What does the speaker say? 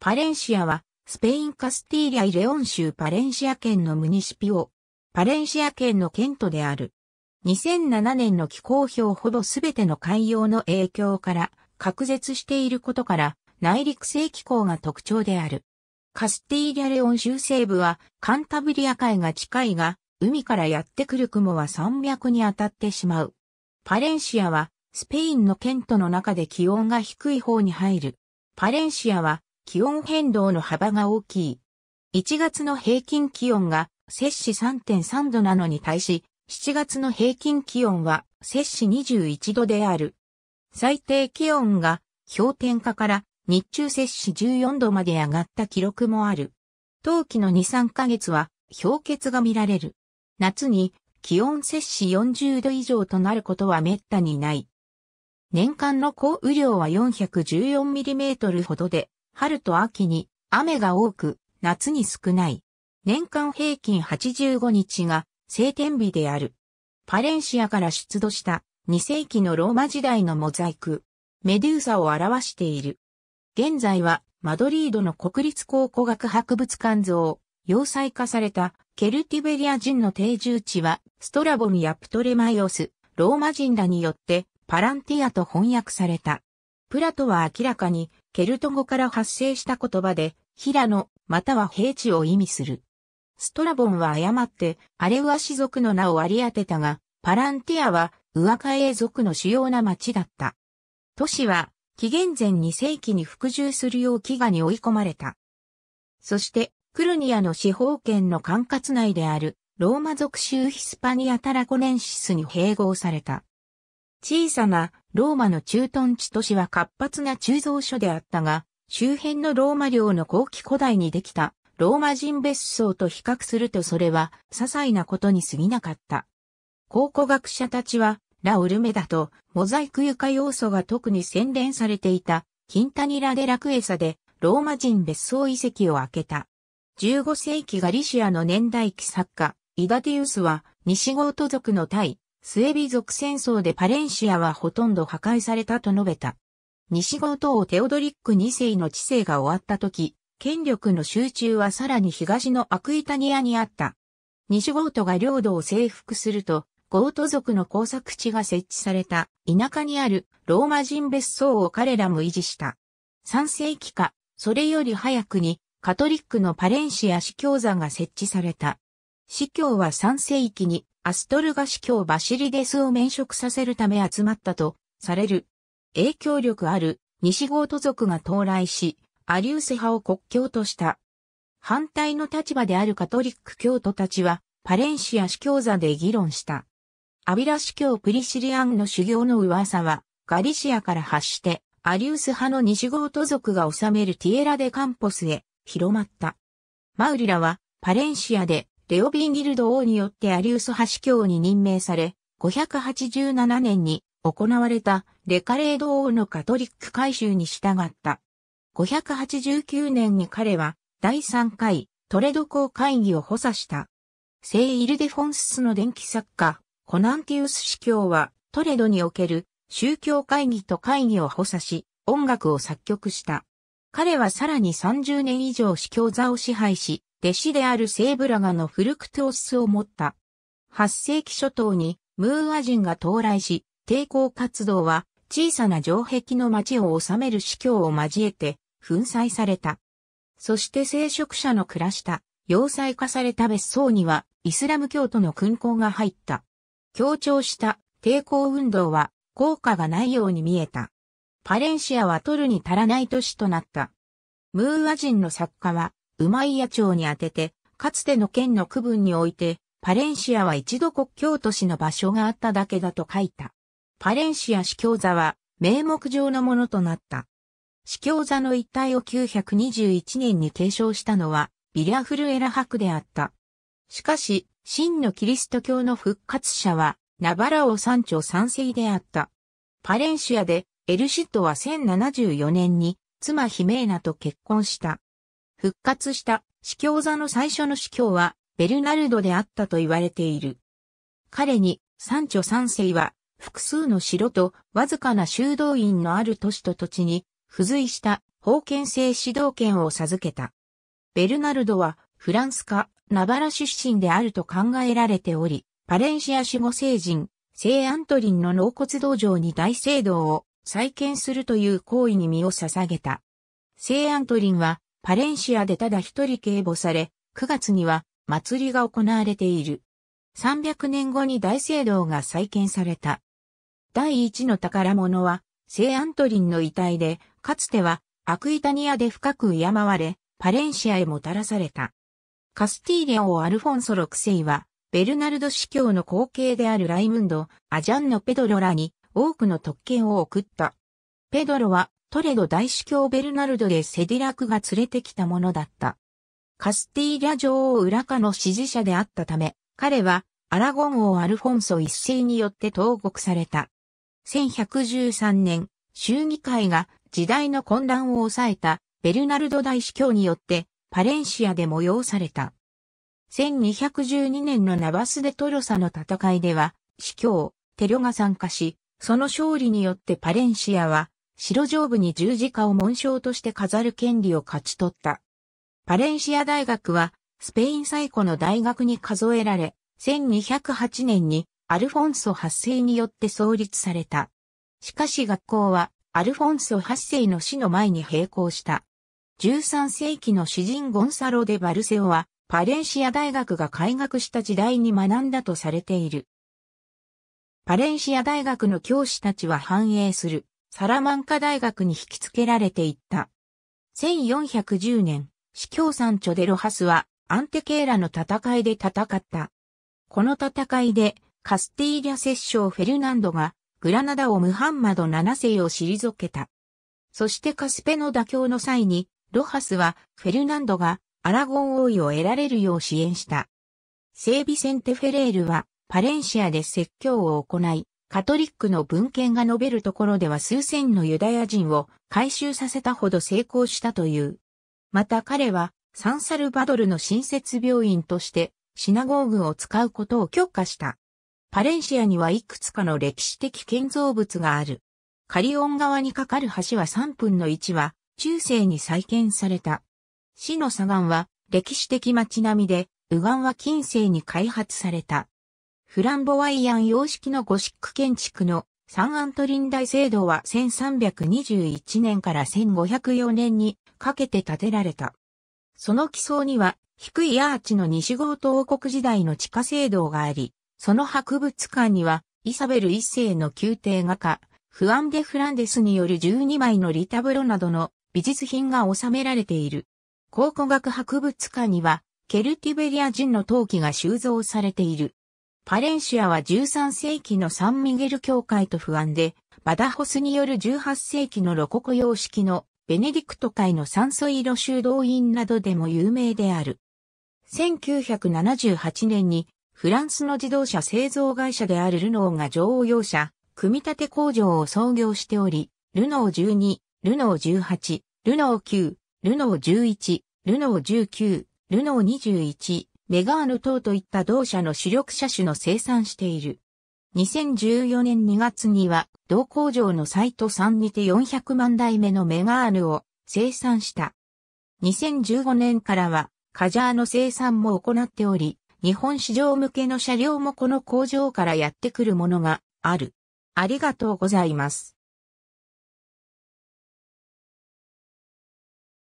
パレンシアは、スペインカスティーリャ・イレオン州パレンシア県のムニシピオ、パレンシア県の県都である。2007年の気候表ほぼすべての海洋の影響から、隔絶していることから、内陸性気候が特徴である。カスティーリャ・レオン州西部は、カンタブリア海が近いが、海からやってくる雲は山脈に当たってしまう。パレンシアは、スペインの県都の中で気温が低い方に入る。パレンシアは、気温変動の幅が大きい。1月の平均気温が摂氏3.3度なのに対し、7月の平均気温は摂氏21度である。最低気温が氷点下から日中摂氏14度まで上がった記録もある。冬季の2、3ヶ月は氷結が見られる。夏に気温摂氏40度以上となることは滅多にない。年間の降雨量は4 1 4トルほどで、春と秋に雨が多く、夏に少ない。年間平均85日が晴天日である。パレンシアから出土した2世紀のローマ時代のモザイク、メデューサを表している。現在はマドリードの国立考古学博物館像、要塞化されたケルティベリア人の定住地はストラボミやプトレマイオス、ローマ人らによってパランティアと翻訳された。プラトは明らかにケルト語から発生した言葉で、平野、または平地を意味する。ストラボンは誤って、アレウア氏族の名を割り当てたが、パランティアは、ウアカエ族の主要な町だった。都市は、紀元前2世紀に服従するよう飢餓に追い込まれた。そして、クルニアの司法権の管轄内である、ローマ族州ヒスパニア・タラコネンシスに併合された。小さなローマの駐屯地都市は活発な鋳造所であったが、周辺のローマ領の後期古代にできたローマ人別荘と比較するとそれは些細なことに過ぎなかった。考古学者たちは、ラウルメダとモザイク床要素が特に洗練されていたキンタニラ・デ・ラクエサでローマ人別荘遺跡を開けた。15世紀ガリシアの年代記作家、イダティウスは西ゴート族の対スエビ族戦争でパレンシアはほとんど破壊されたと述べた。西郷をテオドリック2世の治世が終わった時、権力の集中はさらに東のアクイタニアにあった。西ゴートが領土を征服すると、ゴート族の工作地が設置された田舎にあるローマ人別荘を彼らも維持した。3世紀か、それより早くにカトリックのパレンシア司教座が設置された。司教は3世紀にアストルガ司教バシリデスを免職させるため集まったとされる。影響力ある西ゴート族が到来し、アリウス派を国教とした。反対の立場であるカトリック教徒たちは、パレンシア司教座で議論した。アビラ司教プリシリアンの修行の噂は、ガリシアから発して、アリウス派の西ゴート族が治めるティエラデカンポスへ広まった。マウリラはパレンシアでレオビンギルド王によってアリウス橋教に任命され、587年に行われたレカレード王のカトリック改修に従った。589年に彼は第3回トレド公会議を補佐した。聖イルデフォンスの伝記作家、コナンティウス司教はトレドにおける宗教会議と会議を補佐し、音楽を作曲した。彼はさらに30年以上司教座を支配し、弟子であるセーブラガのフルクトースを持った。8世紀初頭にムーア人が到来し、抵抗活動は小さな城壁の町を治める司教を交えて粉砕された。そして聖職者の暮らした要塞化された別荘にはイスラム教徒の勲功が入った。強調した抵抗運動は効果がないように見えた。パレンシアは取るに足らない都市となった。ムーア人の作家はマイヤ朝にあてて、かつての県の区分において、パレンシアは一度国境都市の場所があっただけだと書いた。パレンシア司教座は名目上のものとなった。司教座の一体を921年に継承したのはビリアフルエラ博であった。しかし、真のキリスト教の復活者はナバラオ山頂三世であった。パレンシアでエルシットは1074年に妻ヒメーナと結婚した。復活した司教座の最初の司教はベルナルドであったと言われている。彼にサンチョ三世は複数の城とわずかな修道院のある都市と土地に付随した封建制指導権を授けた。ベルナルドはフランスかナバラ出身であると考えられており、パレンシア守護聖人、聖アントリンの納骨道場に大聖堂を再建するという行為に身を捧げた。聖アントリンはパレンシアでただ一人警護され、9月には祭りが行われている。300年後に大聖堂が再建された。第一の宝物は、聖アントリンの遺体で、かつてはアクイタニアで深く敬われ、パレンシアへもたらされた。カスティーリア王アルフォンソ6世は、ベルナルド司教の後継であるライムンド、アジャンのペドロらに多くの特権を送った。ペドロはトレド大司教ベルナルド・でセディラクが連れてきたものだった。カスティーリャ女王ウラカの支持者であったため、彼はアラゴン王アルフォンソ一世によって投獄された。1113年、衆議会が時代の混乱を抑えたベルナルド大司教によってパレンシアで催された。1212年のナバスデトロサの戦いでは、司教、テリョが参加し、その勝利によってパレンシアは城上部に十字架を紋章として飾る権利を勝ち取った。パレンシア大学は、スペイン最古の大学に数えられ、1208年にアルフォンソ8世によって創立された。しかし学校は、アルフォンソ8世の死の前に閉校した。13世紀の詩人ゴンサロ・デ・バルセオは、パレンシア大学が開学した時代に学んだとされている。パレンシア大学の教師たちは繁栄するサラマンカ大学に引き付けられていった。1410年、司教山チョデロハスはアンテケーラの戦いで戦った。この戦いでカスティーリャ摂政フェルナンドがグラナダをムハンマド7世を退けた。そしてカスペの妥協の際にロハスはフェルナンドがアラゴン王位を得られるよう支援した。セービセンテフェレールはパレンシアで説教を行い、カトリックの文献が述べるところでは数千のユダヤ人を回収させたほど成功したという。また彼はサンサルバドルの新設病院としてシナゴーグを使うことを許可した。パレンシアにはいくつかの歴史的建造物がある。カリオン側に架かる橋は3分の1は中世に再建された。市の左岸は歴史的街並みで、右岸は近世に開発された。フランボワイアン様式のゴシック建築のサンアントリン大聖堂は1321年から1504年にかけて建てられた。その基礎には低いアーチの西郷東王国時代の地下聖堂があり、その博物館にはイサベル一世の宮廷画家、フアンデ・フランデスによる12枚のリタブロなどの美術品が収められている。考古学博物館にはケルティベリア人の陶器が収蔵されている。パレンシアは13世紀のサンミゲル教会と不安で、バダホスによる18世紀のロココ様式のベネディクト会の酸素色ロ修道院などでも有名である。1978年にフランスの自動車製造会社であるルノーが乗用車、組み立て工場を創業しており、ルノー12、ルノー18、ルノー9、ルノー11、ルノー19、ルノー21、メガーヌ等といった同社の主力車種の生産している。2014年2月には、同工場のサイト3にて400万台目のメガーヌを生産した。2015年からは、カジャーの生産も行っており、日本市場向けの車両もこの工場からやってくるものがある。ありがとうございます。